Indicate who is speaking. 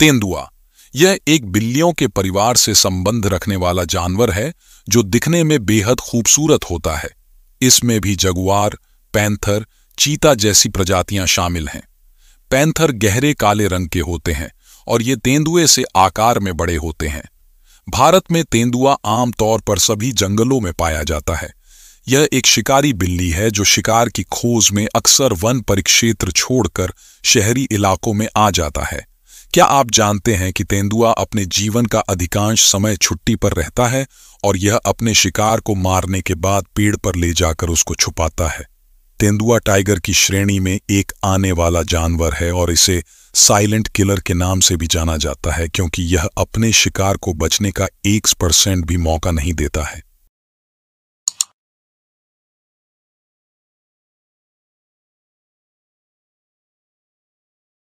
Speaker 1: तेंदुआ यह एक बिल्लियों के परिवार से संबंध रखने वाला जानवर है जो दिखने में बेहद खूबसूरत होता है इसमें भी जगुआर पैंथर चीता जैसी प्रजातियां शामिल हैं पैंथर गहरे काले रंग के होते हैं और ये तेंदुए से आकार में बड़े होते हैं भारत में तेंदुआ आमतौर पर सभी जंगलों में पाया जाता है यह एक शिकारी बिल्ली है जो शिकार की खोज में अक्सर वन परिक्षेत्र छोड़कर शहरी इलाकों में आ जाता है क्या आप जानते हैं कि तेंदुआ अपने जीवन का अधिकांश समय छुट्टी पर रहता है और यह अपने शिकार को मारने के बाद पेड़ पर ले जाकर उसको छुपाता है तेंदुआ टाइगर की श्रेणी में एक आने वाला जानवर है और इसे साइलेंट किलर के नाम से भी जाना जाता है क्योंकि यह अपने शिकार को बचने का एक परसेंट भी मौका नहीं देता
Speaker 2: है